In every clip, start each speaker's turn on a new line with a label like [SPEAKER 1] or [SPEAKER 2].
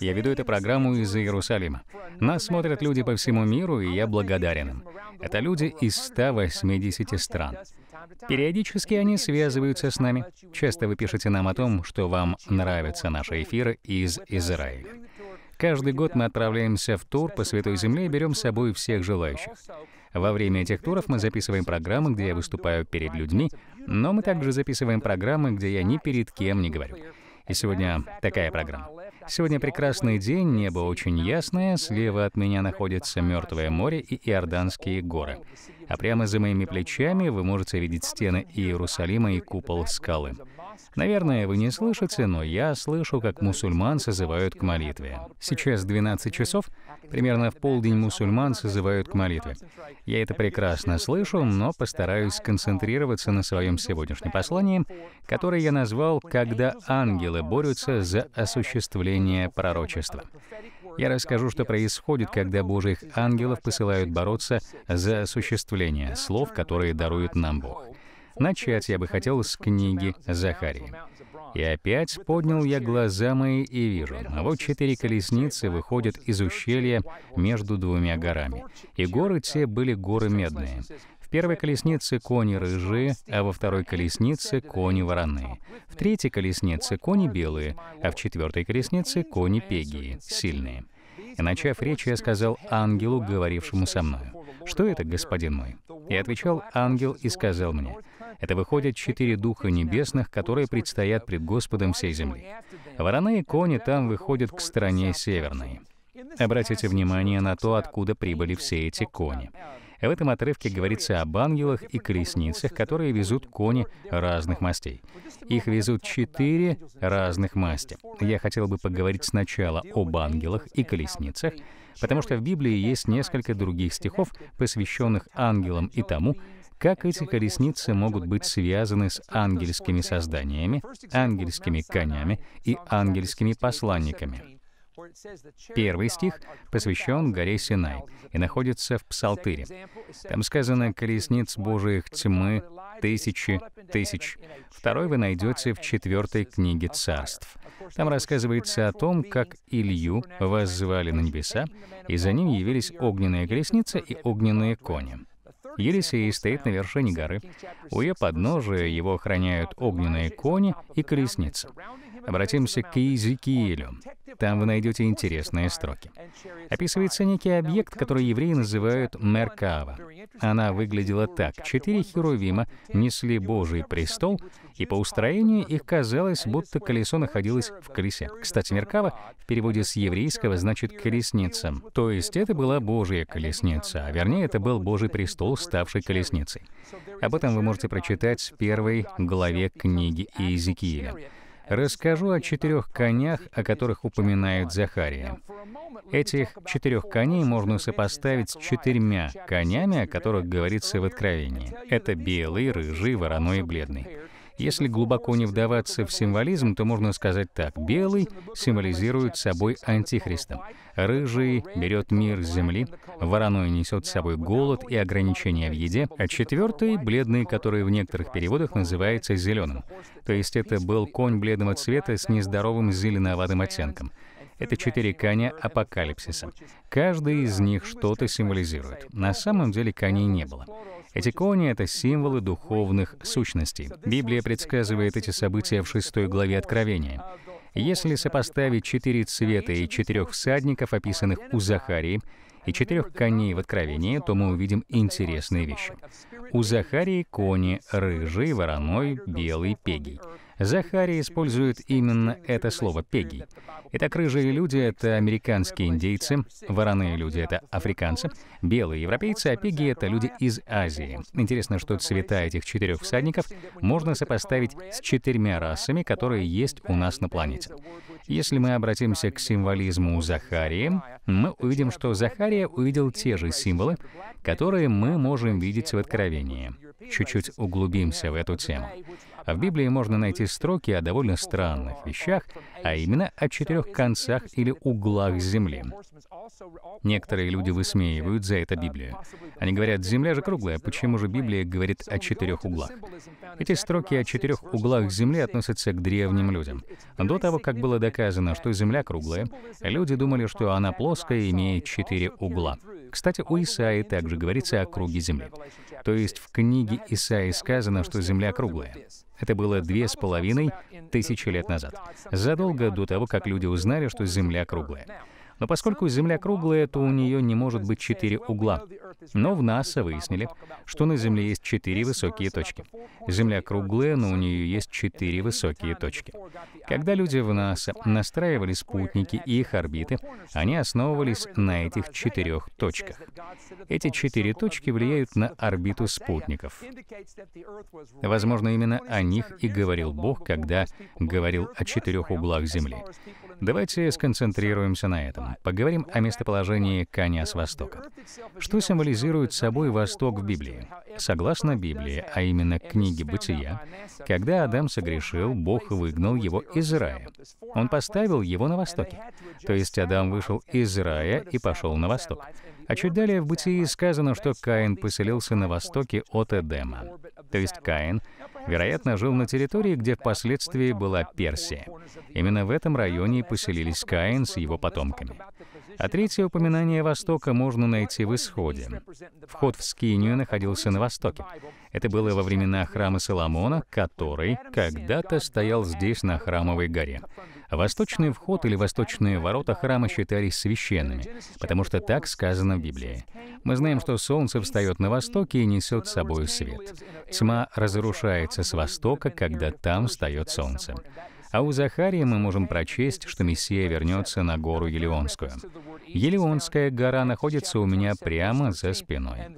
[SPEAKER 1] Я веду эту программу из Иерусалима. Нас смотрят люди по всему миру, и я благодарен им. Это люди из 180 стран. Периодически они связываются с нами. Часто вы пишете нам о том, что вам нравятся наши эфиры из Израиля. Каждый год мы отправляемся в тур по Святой Земле и берем с собой всех желающих. Во время этих туров мы записываем программы, где я выступаю перед людьми, но мы также записываем программы, где я ни перед кем не говорю. И сегодня такая программа. Сегодня прекрасный день, небо очень ясное, слева от меня находится Мертвое море и Иорданские горы. А прямо за моими плечами вы можете видеть стены Иерусалима и купол скалы. Наверное, вы не слышите, но я слышу, как мусульман созывают к молитве. Сейчас 12 часов, примерно в полдень мусульман созывают к молитве. Я это прекрасно слышу, но постараюсь концентрироваться на своем сегодняшнем послании, которое я назвал «Когда ангелы борются за осуществление пророчества». Я расскажу, что происходит, когда Божьих ангелов посылают бороться за осуществление слов, которые дарует нам Бог. Начать я бы хотел с книги Захарии. «И опять поднял я глаза мои и вижу, вот четыре колесницы выходят из ущелья между двумя горами, и горы те были горы медные. В первой колеснице кони рыжие, а во второй колеснице кони вороные. В третьей колеснице кони белые, а в четвертой колеснице кони пегии, сильные. И начав речь, я сказал ангелу, говорившему со мною, «Что это, господин мой?» И отвечал ангел и сказал мне, «Это выходят четыре духа небесных, которые предстоят пред Господом всей земли. Вороны и кони там выходят к стране северной». Обратите внимание на то, откуда прибыли все эти кони. В этом отрывке говорится об ангелах и колесницах, которые везут кони разных мастей. Их везут четыре разных масти. Я хотел бы поговорить сначала об ангелах и колесницах, потому что в Библии есть несколько других стихов, посвященных ангелам и тому, как эти колесницы могут быть связаны с ангельскими созданиями, ангельскими конями и ангельскими посланниками. Первый стих посвящен горе Синай и находится в Псалтыре. Там сказано «колесниц Божиих тьмы тысячи тысяч». Второй вы найдете в четвертой книге царств. Там рассказывается о том, как Илью воззвали на небеса, и за ним явились огненные колесницы и огненные кони. Елисей стоит на вершине горы. У ее подножия его охраняют огненные кони и колесницы. Обратимся к Иезекиилю. Там вы найдете интересные строки. Описывается некий объект, который евреи называют Меркава. Она выглядела так. Четыре херувима несли Божий престол, и по устроению их казалось, будто колесо находилось в колесе. Кстати, Меркава в переводе с еврейского значит «колесница». То есть это была Божья колесница, а вернее, это был Божий престол, ставший колесницей. Об этом вы можете прочитать в первой главе книги Иезекииля расскажу о четырех конях, о которых упоминает Захария. Этих четырех коней можно сопоставить с четырьмя конями, о которых говорится в Откровении. Это белый, рыжий, вороной и бледный. Если глубоко не вдаваться в символизм, то можно сказать так. Белый символизирует собой Антихриста. Рыжий берет мир с земли, вороной несет с собой голод и ограничения в еде, а четвертый — бледный, который в некоторых переводах называется зеленым. То есть это был конь бледного цвета с нездоровым зеленоватым оттенком. Это четыре коня апокалипсиса. Каждый из них что-то символизирует. На самом деле коней не было. Эти кони — это символы духовных сущностей. Библия предсказывает эти события в шестой главе Откровения. Если сопоставить четыре цвета и четырех всадников, описанных у Захарии, и четырех коней в Откровении, то мы увидим интересные вещи. У Захарии кони рыжий, вороной, белый, пегий. Захария использует именно это слово «пеги». Итак, рыжие люди — это американские индейцы, вороные люди — это африканцы, белые — европейцы, а пеги — это люди из Азии. Интересно, что цвета этих четырех всадников можно сопоставить с четырьмя расами, которые есть у нас на планете. Если мы обратимся к символизму Захарии, мы увидим, что Захария увидел те же символы, которые мы можем видеть в Откровении чуть-чуть углубимся в эту тему. В Библии можно найти строки о довольно странных вещах, а именно о четырех концах или углах Земли. Некоторые люди высмеивают за это Библию. Они говорят, Земля же круглая, почему же Библия говорит о четырех углах? Эти строки о четырех углах Земли относятся к древним людям. До того, как было доказано, что Земля круглая, люди думали, что она плоская и имеет четыре угла. Кстати, у Исаи также говорится о круге Земли. То есть в книге Исаи сказано, что Земля круглая. Это было две с половиной тысячи лет назад, задолго до того, как люди узнали, что Земля круглая. Но поскольку Земля круглая, то у нее не может быть четыре угла. Но в НАСА выяснили, что на Земле есть четыре высокие точки. Земля круглая, но у нее есть четыре высокие точки. Когда люди в НАСА настраивали спутники и их орбиты, они основывались на этих четырех точках. Эти четыре точки влияют на орбиту спутников. Возможно, именно о них и говорил Бог, когда говорил о четырех углах Земли. Давайте сконцентрируемся на этом. Поговорим о местоположении коня с востока. Что символизирует собой восток в Библии? Согласно Библии, а именно книге Бытия, когда Адам согрешил, Бог выгнал его из рая. Он поставил его на востоке. То есть Адам вышел из рая и пошел на восток. А чуть далее в Бытии сказано, что Каин поселился на востоке от Эдема. То есть Каин вероятно, жил на территории, где впоследствии была Персия. Именно в этом районе поселились Каин с его потомками. А третье упоминание Востока можно найти в Исходе. Вход в Скинию находился на востоке. Это было во времена храма Соломона, который когда-то стоял здесь, на Храмовой горе. Восточный вход или восточные ворота храма считались священными, потому что так сказано в Библии. Мы знаем, что солнце встает на востоке и несет с собой свет. Тьма разрушается с востока, когда там встает солнце. А у Захария мы можем прочесть, что Мессия вернется на гору Елеонскую. Елеонская гора находится у меня прямо за спиной.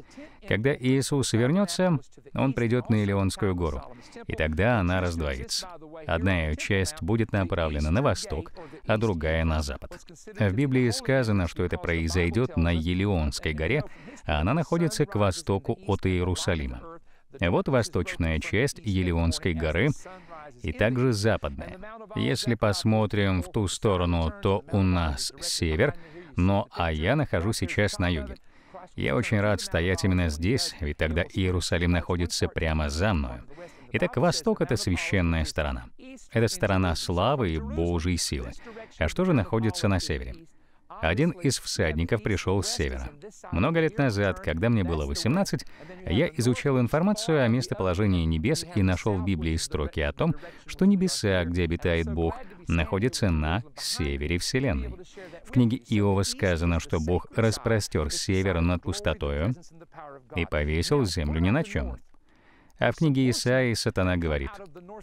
[SPEAKER 1] Когда Иисус вернется, Он придет на Елеонскую гору, и тогда она раздвоится. Одна ее часть будет направлена на восток, а другая — на запад. В Библии сказано, что это произойдет на Елеонской горе, а она находится к востоку от Иерусалима. Вот восточная часть Елеонской горы и также западные. Если посмотрим в ту сторону, то у нас север, но а я нахожусь сейчас на юге. Я очень рад стоять именно здесь, ведь тогда Иерусалим находится прямо за мною. Итак, Восток — это священная сторона. Это сторона славы и Божьей силы. А что же находится на севере? Один из всадников пришел с севера. Много лет назад, когда мне было 18, я изучал информацию о местоположении небес и нашел в Библии строки о том, что небеса, где обитает Бог, находятся на севере Вселенной. В книге Иова сказано, что Бог распростер север над пустотою и повесил землю ни на чем. А в книге Исаии сатана говорит,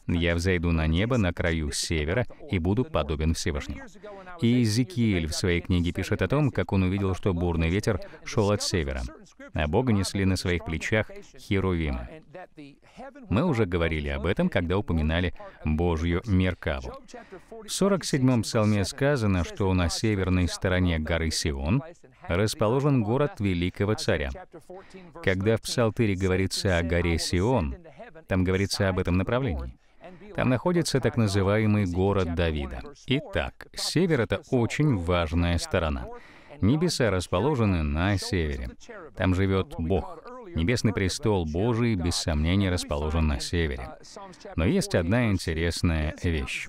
[SPEAKER 1] «Я взойду на небо на краю севера и буду подобен Всевышнему». И Иезекииль в своей книге пишет о том, как он увидел, что бурный ветер шел от севера, а Бога несли на своих плечах херувимы. Мы уже говорили об этом, когда упоминали Божью Меркаву. В 47-м псалме сказано, что на северной стороне горы Сион расположен город великого царя. Когда в Псалтыре говорится о горе Сион, там говорится об этом направлении. Там находится так называемый город Давида. Итак, север — это очень важная сторона. Небеса расположены на севере. Там живет Бог. Небесный престол Божий, без сомнения, расположен на севере. Но есть одна интересная вещь.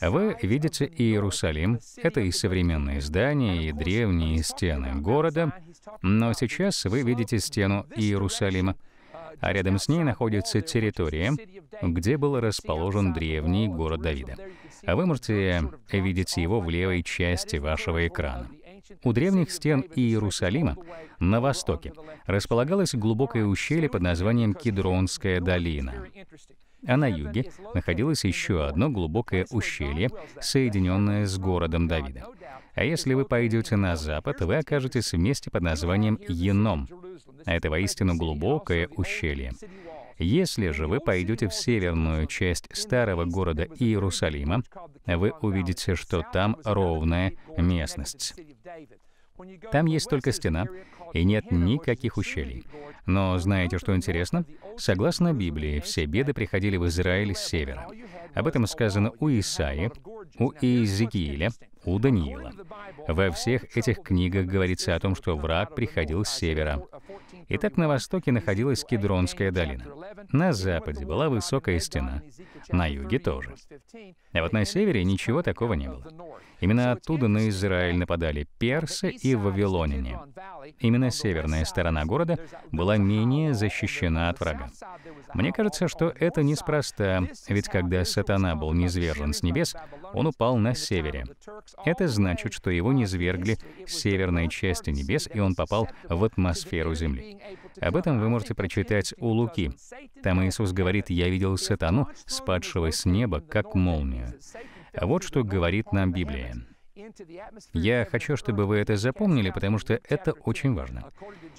[SPEAKER 1] Вы видите Иерусалим. Это и современные здания, и древние стены города. Но сейчас вы видите стену Иерусалима. А рядом с ней находится территория, где был расположен древний город Давида. А вы можете видеть его в левой части вашего экрана. У древних стен Иерусалима на востоке располагалось глубокое ущелье под названием Кедронская долина а на юге находилось еще одно глубокое ущелье, соединенное с городом Давида. А если вы пойдете на запад, вы окажетесь в месте под названием Еном. А это воистину глубокое ущелье. Если же вы пойдете в северную часть старого города Иерусалима, вы увидите, что там ровная местность. Там есть только стена, и нет никаких ущелий. Но знаете, что интересно? Согласно Библии, все беды приходили в Израиль с севера. Об этом сказано у Исаи, у Иезекииля, у Даниила. Во всех этих книгах говорится о том, что враг приходил с севера. Итак, на востоке находилась Кедронская долина. На западе была высокая стена, на юге тоже. А вот на севере ничего такого не было. Именно оттуда на Израиль нападали персы и вавилоняне. Именно северная сторона города была менее защищена от врага. Мне кажется, что это неспроста, ведь когда сатана был низвержен с небес, он упал на севере. Это значит, что его не низвергли с северной части небес, и он попал в атмосферу Земли. Об этом вы можете прочитать у Луки. Там Иисус говорит, «Я видел сатану, спадшего с неба, как молния». А вот что говорит нам Библия. Я хочу, чтобы вы это запомнили, потому что это очень важно.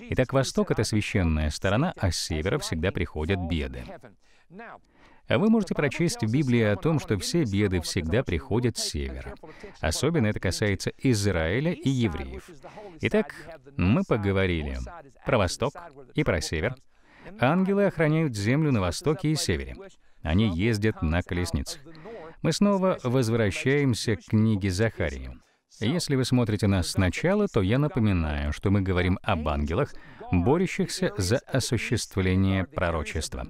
[SPEAKER 1] Итак, Восток — это священная сторона, а с севера всегда приходят беды. А вы можете прочесть в Библии о том, что все беды всегда приходят с севера. Особенно это касается Израиля и евреев. Итак, мы поговорили про восток и про север. Ангелы охраняют землю на востоке и севере. Они ездят на колесницах. Мы снова возвращаемся к книге Захарии. Если вы смотрите нас сначала, то я напоминаю, что мы говорим об ангелах, борющихся за осуществление пророчества.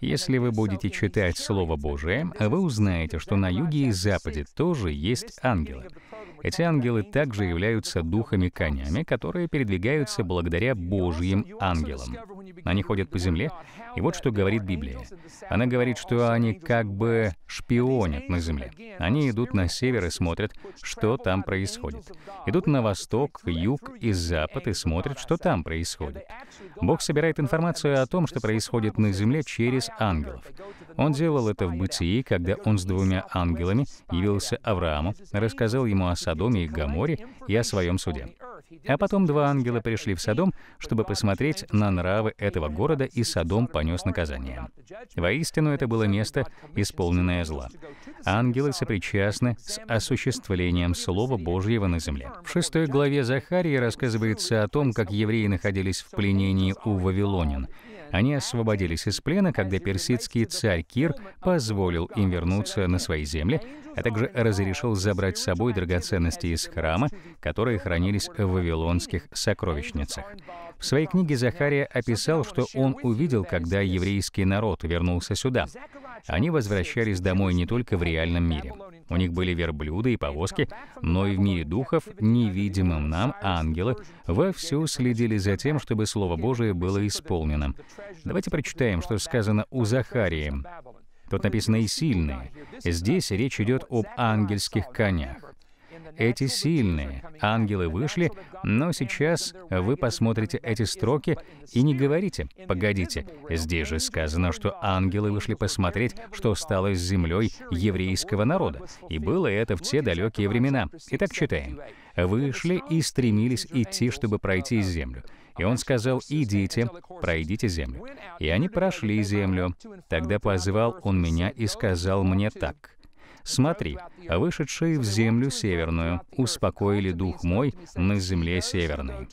[SPEAKER 1] Если вы будете читать Слово Божие, вы узнаете, что на юге и западе тоже есть ангелы. Эти ангелы также являются духами-конями, которые передвигаются благодаря Божьим ангелам. Они ходят по земле, и вот что говорит Библия. Она говорит, что они как бы шпионят на земле. Они идут на север и смотрят, что там происходит. Идут на восток, юг и запад и смотрят, что там происходит. Бог собирает информацию о том, что происходит на земле через ангелов. Он делал это в бытии, когда он с двумя ангелами явился Аврааму, рассказал ему о Содоме и Гаморе и о своем суде. А потом два ангела пришли в Содом, чтобы посмотреть на нравы этого города, и Содом понес наказание. Воистину, это было место, исполненное зла. Ангелы сопричастны с осуществлением Слова Божьего на земле. В шестой главе Захарии рассказывается о том, как евреи находились в пленении у вавилонин. Они освободились из плена, когда персидский царь Кир позволил им вернуться на свои земли, а также разрешил забрать с собой драгоценности из храма, которые хранились в вавилонских сокровищницах. В своей книге Захария описал, что он увидел, когда еврейский народ вернулся сюда. Они возвращались домой не только в реальном мире. У них были верблюды и повозки, но и в мире духов, невидимым нам, ангелы, вовсю следили за тем, чтобы Слово Божие было исполнено. Давайте прочитаем, что сказано у Захарии. Тут написано «и сильные». Здесь речь идет об ангельских конях. Эти сильные ангелы вышли, но сейчас вы посмотрите эти строки и не говорите «погодите». Здесь же сказано, что ангелы вышли посмотреть, что стало с землей еврейского народа, и было это в те далекие времена. Итак, читаем. «Вышли и стремились идти, чтобы пройти землю». И он сказал, идите, пройдите землю. И они прошли землю. Тогда позвал он меня и сказал мне так, Смотри, вышедшие в землю северную успокоили дух мой на земле северной».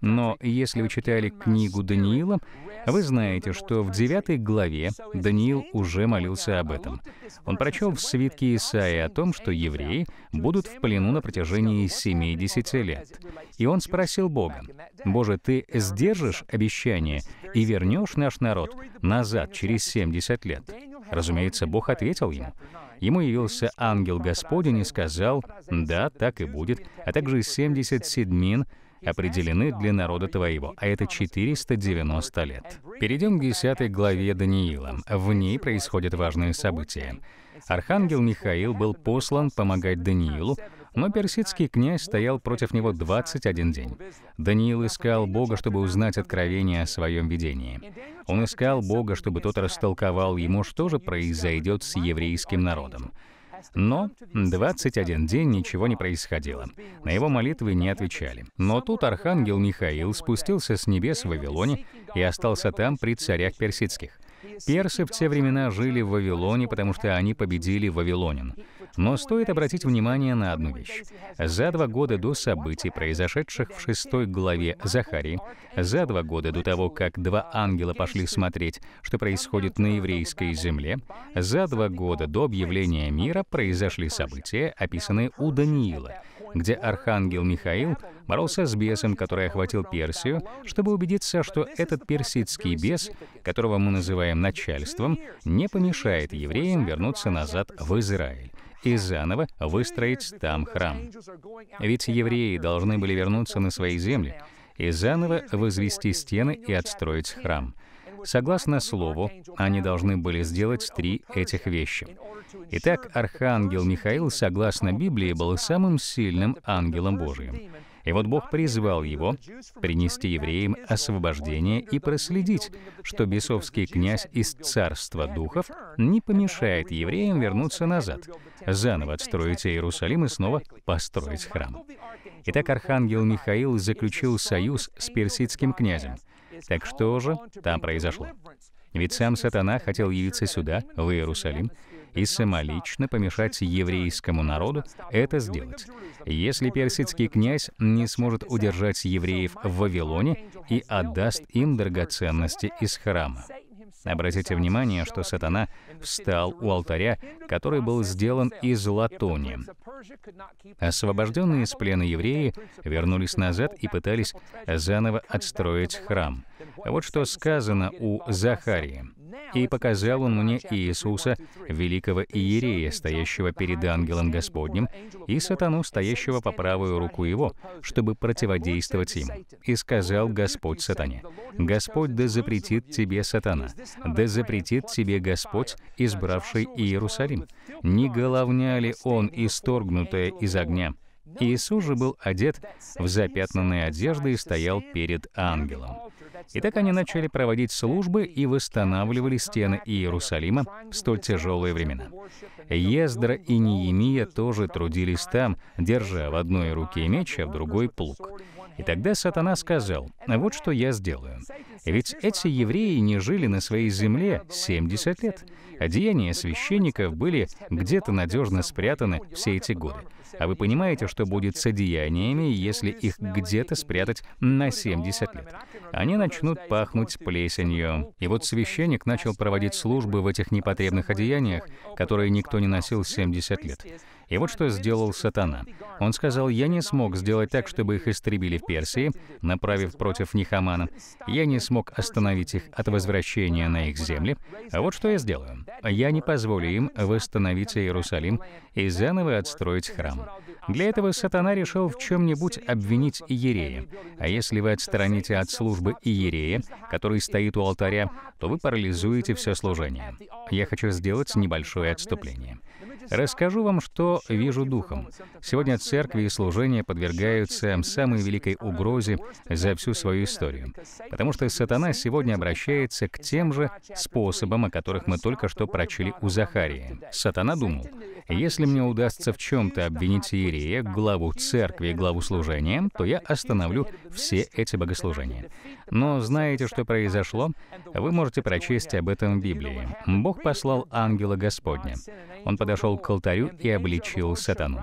[SPEAKER 1] Но если вы читали книгу Даниила, вы знаете, что в 9 главе Даниил уже молился об этом. Он прочел в свитке Исаии о том, что евреи будут в плену на протяжении 70 лет. И он спросил Бога, «Боже, ты сдержишь обещание и вернешь наш народ назад через 70 лет?» Разумеется, Бог ответил ему. Ему явился ангел Господень и сказал, «Да, так и будет», а также 70 седмин, определены для народа твоего, а это 490 лет. Перейдем к 10 главе Даниила. В ней происходят важные события. Архангел Михаил был послан помогать Даниилу, но персидский князь стоял против него 21 день. Даниил искал Бога, чтобы узнать откровение о своем видении. Он искал Бога, чтобы тот растолковал ему, что же произойдет с еврейским народом. Но 21 день ничего не происходило. На его молитвы не отвечали. Но тут архангел Михаил спустился с небес в Вавилоне и остался там при царях персидских. Персы в те времена жили в Вавилоне, потому что они победили вавилонин. Но стоит обратить внимание на одну вещь. За два года до событий, произошедших в шестой главе Захарии, за два года до того, как два ангела пошли смотреть, что происходит на еврейской земле, за два года до объявления мира произошли события, описанные у Даниила — где архангел Михаил боролся с бесом, который охватил Персию, чтобы убедиться, что этот персидский бес, которого мы называем начальством, не помешает евреям вернуться назад в Израиль и заново выстроить там храм. Ведь евреи должны были вернуться на свои земли и заново возвести стены и отстроить храм — Согласно слову, они должны были сделать три этих вещи. Итак, архангел Михаил, согласно Библии, был самым сильным ангелом Божиим. И вот Бог призвал его принести евреям освобождение и проследить, что бесовский князь из царства духов не помешает евреям вернуться назад, заново отстроить Иерусалим и снова построить храм. Итак, архангел Михаил заключил союз с персидским князем — так что же там произошло? Ведь сам сатана хотел явиться сюда, в Иерусалим, и самолично помешать еврейскому народу это сделать. Если персидский князь не сможет удержать евреев в Вавилоне и отдаст им драгоценности из храма. Обратите внимание, что сатана встал у алтаря, который был сделан из латуни. Освобожденные из плена евреи вернулись назад и пытались заново отстроить храм. Вот что сказано у Захарии. И показал он мне Иисуса, великого Иерея, стоящего перед ангелом Господним, и сатану, стоящего по правую руку его, чтобы противодействовать им. И сказал Господь сатане, «Господь да запретит тебе сатана, да запретит тебе Господь, избравший Иерусалим. Не головня ли он, исторгнутая из огня?» Иисус же был одет в запятнанные одежды и стоял перед ангелом. И так они начали проводить службы и восстанавливали стены Иерусалима в столь тяжелые времена. Ездра и Неемия тоже трудились там, держа в одной руке меч, а в другой — плуг. И тогда сатана сказал, вот что я сделаю. Ведь эти евреи не жили на своей земле 70 лет. Одеяния а священников были где-то надежно спрятаны все эти годы. А вы понимаете, что будет с одеяниями, если их где-то спрятать на 70 лет? Они начнут пахнуть плесенью. И вот священник начал проводить службы в этих непотребных одеяниях, которые никто не носил 70 лет. И вот что сделал сатана. Он сказал, «Я не смог сделать так, чтобы их истребили в Персии, направив против них Амана. Я не смог остановить их от возвращения на их земли. А вот что я сделаю. Я не позволю им восстановить Иерусалим и заново отстроить храм». Для этого сатана решил в чем-нибудь обвинить Иерея. А если вы отстраните от службы Иерея, который стоит у алтаря, то вы парализуете все служение. Я хочу сделать небольшое отступление. Расскажу вам, что вижу духом. Сегодня церкви и служения подвергаются самой великой угрозе за всю свою историю, потому что сатана сегодня обращается к тем же способам, о которых мы только что прочли у Захарии. Сатана думал, если мне удастся в чем-то обвинить Иерея, главу церкви и главу служения, то я остановлю все эти богослужения. Но знаете, что произошло? Вы можете прочесть об этом в Библии. Бог послал ангела Господня. Он подошел к алтарю и обличил сатану.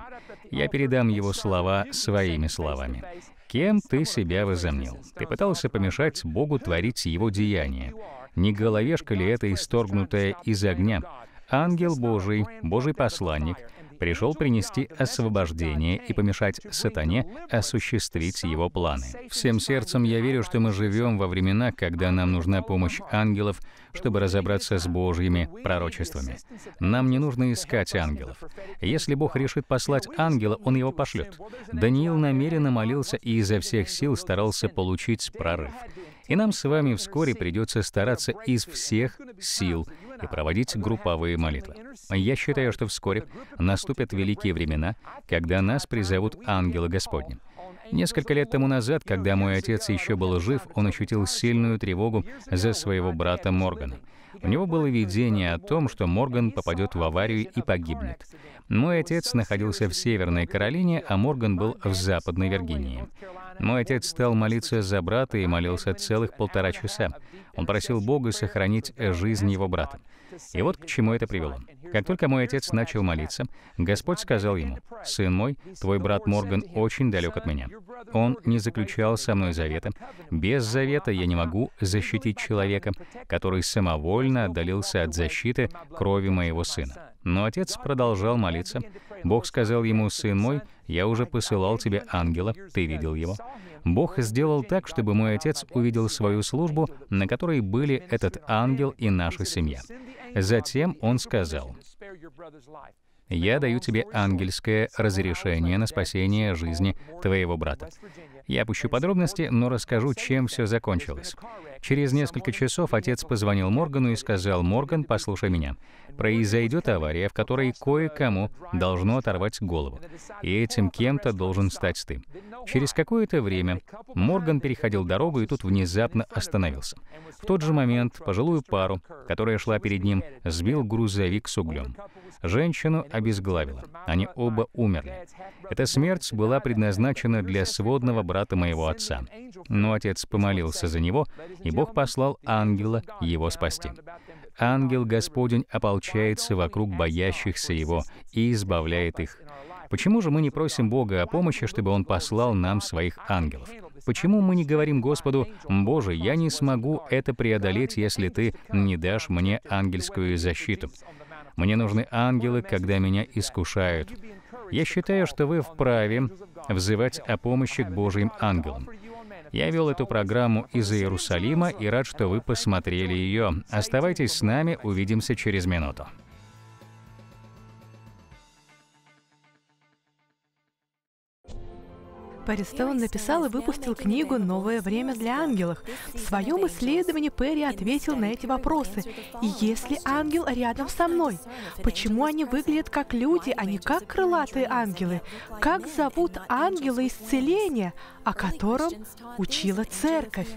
[SPEAKER 1] Я передам его слова своими словами. Кем ты себя возомнил? Ты пытался помешать Богу творить его деяния. Не головешка ли это исторгнутая из огня? Ангел Божий, Божий посланник — пришел принести освобождение и помешать сатане осуществить его планы. Всем сердцем я верю, что мы живем во времена, когда нам нужна помощь ангелов, чтобы разобраться с Божьими пророчествами. Нам не нужно искать ангелов. Если Бог решит послать ангела, Он его пошлет. Даниил намеренно молился и изо всех сил старался получить прорыв. И нам с вами вскоре придется стараться из всех сил и проводить групповые молитвы. Я считаю, что вскоре наступят великие времена, когда нас призовут ангелы Господни. Несколько лет тому назад, когда мой отец еще был жив, он ощутил сильную тревогу за своего брата Моргана. У него было видение о том, что Морган попадет в аварию и погибнет. Мой отец находился в Северной Каролине, а Морган был в Западной Виргинии. Мой отец стал молиться за брата и молился целых полтора часа. Он просил Бога сохранить жизнь его брата. И вот к чему это привело. Как только мой отец начал молиться, Господь сказал ему, «Сын мой, твой брат Морган очень далек от меня. Он не заключал со мной завета. Без завета я не могу защитить человека, который самовольно отдалился от защиты крови моего сына». Но отец продолжал молиться, Бог сказал ему, «Сын мой, я уже посылал тебе ангела, ты видел его». Бог сделал так, чтобы мой отец увидел свою службу, на которой были этот ангел и наша семья. Затем он сказал, «Я даю тебе ангельское разрешение на спасение жизни твоего брата. Я опущу подробности, но расскажу, чем все закончилось. Через несколько часов отец позвонил Моргану и сказал, «Морган, послушай меня. Произойдет авария, в которой кое-кому должно оторвать голову. И этим кем-то должен стать ты». Через какое-то время Морган переходил дорогу и тут внезапно остановился. В тот же момент пожилую пару, которая шла перед ним, сбил грузовик с углем. Женщину обезглавило. Они оба умерли. Эта смерть была предназначена для сводного брата брата моего отца. Но отец помолился за него, и Бог послал ангела его спасти. Ангел Господень ополчается вокруг боящихся его и избавляет их. Почему же мы не просим Бога о помощи, чтобы Он послал нам своих ангелов? Почему мы не говорим Господу, «Боже, я не смогу это преодолеть, если Ты не дашь мне ангельскую защиту»? Мне нужны ангелы, когда меня искушают. Я считаю, что вы вправе взывать о помощи к Божьим ангелам. Я вел эту программу из Иерусалима и рад, что вы посмотрели ее. Оставайтесь с нами, увидимся через минуту.
[SPEAKER 2] Перестон написал и выпустил книгу «Новое время для ангелов». В своем исследовании Перри ответил на эти вопросы. И если ангел рядом со мной, почему они выглядят как люди, а не как крылатые ангелы? Как зовут ангела исцеления, о котором учила церковь?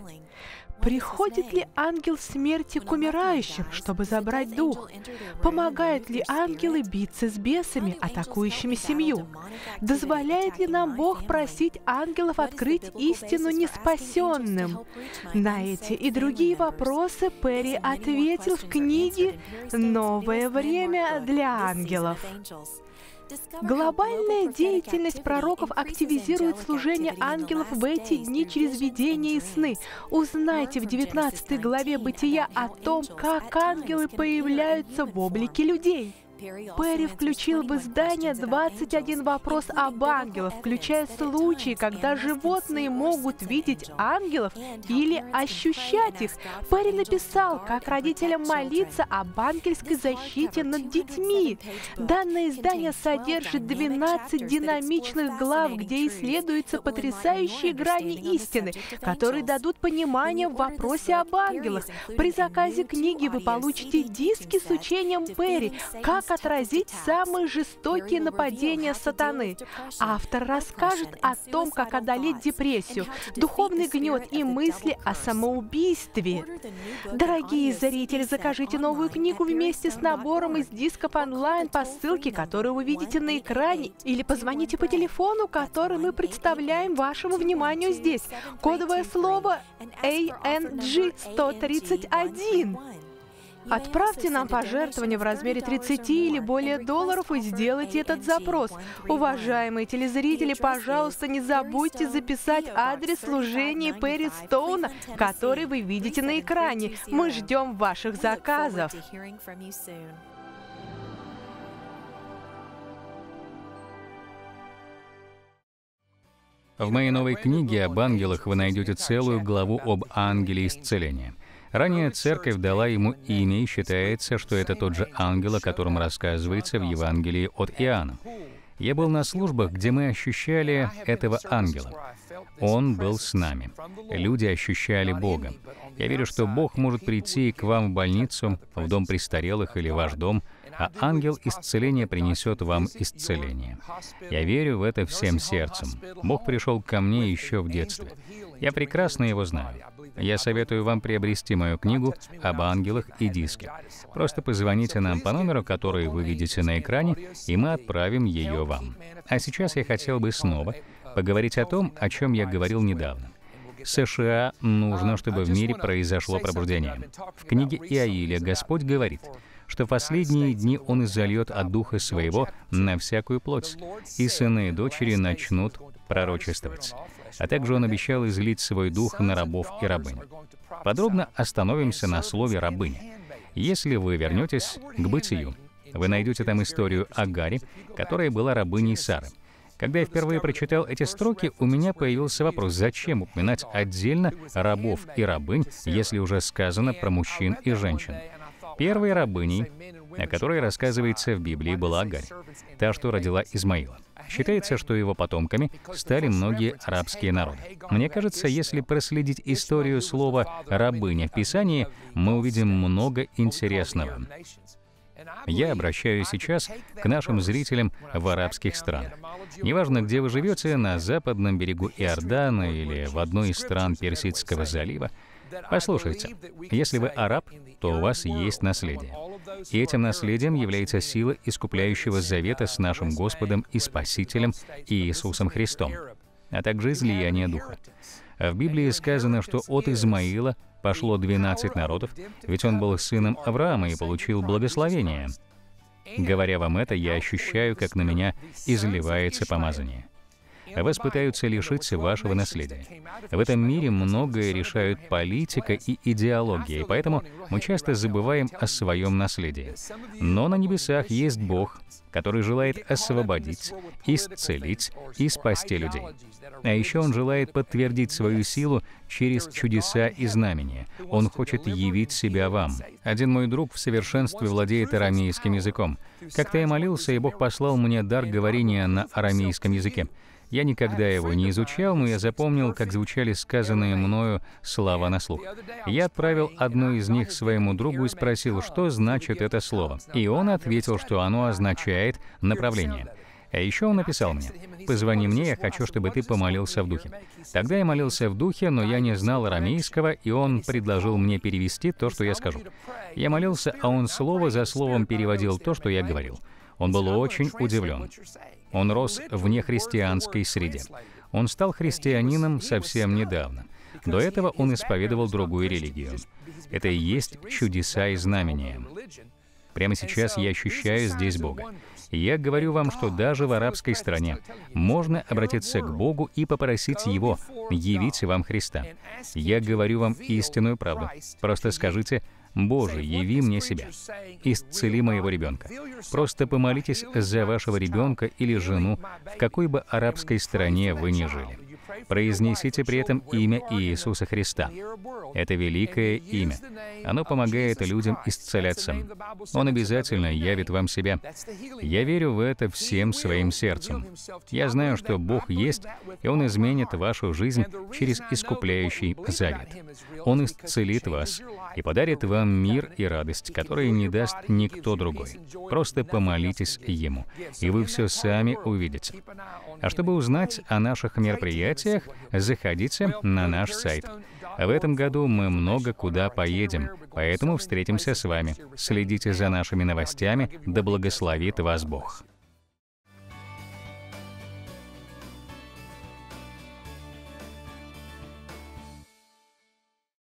[SPEAKER 2] Приходит ли ангел смерти к умирающим, чтобы забрать дух? Помогает ли ангелы биться с бесами, атакующими семью? Дозволяет ли нам Бог просить ангелов открыть истину неспасенным? На эти и другие вопросы Перри ответил в книге «Новое время для ангелов». Глобальная деятельность пророков активизирует служение ангелов в эти дни через видение и сны. Узнайте в 19 главе Бытия о том, как ангелы появляются в облике людей. Перри включил в издание 21 вопрос об ангелах, включая случаи, когда животные могут видеть ангелов или ощущать их. Перри написал, как родителям молиться об ангельской защите над детьми. Данное издание содержит 12 динамичных глав, где исследуются потрясающие грани истины, которые дадут понимание в вопросе об ангелах. При заказе книги вы получите диски с учением Перри, как как отразить самые жестокие нападения сатаны. Автор расскажет о том, как одолеть депрессию, духовный гнет и мысли о самоубийстве. Дорогие зрители, закажите новую книгу вместе с набором из дисков онлайн по ссылке, которую вы видите на экране, или позвоните по телефону, который мы представляем вашему вниманию здесь. Кодовое слово ANG 131. Отправьте нам пожертвование в размере 30 или более долларов и сделайте этот запрос. Уважаемые телезрители, пожалуйста, не забудьте записать адрес служения Перри Стоуна, который вы видите на экране. Мы ждем ваших заказов.
[SPEAKER 1] В моей новой книге об ангелах вы найдете целую главу об ангеле исцеления. Ранее церковь дала ему имя и считается, что это тот же ангел, о котором рассказывается в Евангелии от Иоанна. Я был на службах, где мы ощущали этого ангела. Он был с нами. Люди ощущали Бога. Я верю, что Бог может прийти к вам в больницу, в дом престарелых или ваш дом, а ангел исцеления принесет вам исцеление. Я верю в это всем сердцем. Бог пришел ко мне еще в детстве. Я прекрасно его знаю. Я советую вам приобрести мою книгу об ангелах и диске. Просто позвоните нам по номеру, который вы видите на экране, и мы отправим ее вам. А сейчас я хотел бы снова поговорить о том, о чем я говорил недавно. США нужно, чтобы в мире произошло пробуждение. В книге Иаиля Господь говорит, что в последние дни Он изольет от Духа Своего на всякую плоть, и сыны и дочери начнут пророчествовать. А также он обещал излить свой дух на рабов и рабынь. Подробно остановимся на слове «рабыня». Если вы вернетесь к бытию, вы найдете там историю о Гаре, которая была рабыней Сары. Когда я впервые прочитал эти строки, у меня появился вопрос, зачем упоминать отдельно рабов и рабынь, если уже сказано про мужчин и женщин. Первой рабыней, о которой рассказывается в Библии, была Агарь, та, что родила Измаила. Считается, что его потомками стали многие арабские народы. Мне кажется, если проследить историю слова «рабыня» в Писании, мы увидим много интересного. Я обращаюсь сейчас к нашим зрителям в арабских странах. Неважно, где вы живете, на западном берегу Иордана или в одной из стран Персидского залива, Послушайте, если вы араб, то у вас есть наследие. И этим наследием является сила искупляющего завета с нашим Господом и Спасителем Иисусом Христом, а также излияние Духа. В Библии сказано, что от Измаила пошло 12 народов, ведь он был сыном Авраама и получил благословение. Говоря вам это, я ощущаю, как на меня изливается помазание. А вас пытаются лишить вашего наследия. В этом мире многое решают политика и идеология, и поэтому мы часто забываем о своем наследии. Но на небесах есть Бог, который желает освободить, исцелить и спасти людей. А еще Он желает подтвердить свою силу через чудеса и знамения. Он хочет явить себя вам. Один мой друг в совершенстве владеет арамейским языком. Как-то я молился, и Бог послал мне дар говорения на арамейском языке. Я никогда его не изучал, но я запомнил, как звучали сказанные мною слова на слух. Я отправил одно из них своему другу и спросил, что значит это слово. И он ответил, что оно означает «направление». А еще он написал мне, «Позвони мне, я хочу, чтобы ты помолился в духе». Тогда я молился в духе, но я не знал арамейского, и он предложил мне перевести то, что я скажу. Я молился, а он слово за словом переводил то, что я говорил. Он был очень удивлен. Он рос в нехристианской среде. Он стал христианином совсем недавно. До этого он исповедовал другую религию. Это и есть чудеса и знамения. Прямо сейчас я ощущаю здесь Бога. Я говорю вам, что даже в арабской стране можно обратиться к Богу и попросить Его явить вам Христа. Я говорю вам истинную правду. Просто скажите «Боже, яви мне себя, исцели моего ребенка». Просто помолитесь за вашего ребенка или жену, в какой бы арабской стране вы ни жили. Произнесите при этом имя Иисуса Христа. Это великое имя. Оно помогает людям исцеляться. Он обязательно явит вам себя. Я верю в это всем своим сердцем. Я знаю, что Бог есть, и Он изменит вашу жизнь через искупляющий завет. Он исцелит вас и подарит вам мир и радость, которые не даст никто другой. Просто помолитесь Ему, и вы все сами увидите. А чтобы узнать о наших мероприятиях, событиях, заходите на наш сайт. В этом году мы много куда поедем, поэтому встретимся с вами. Следите за нашими новостями, да благословит вас Бог.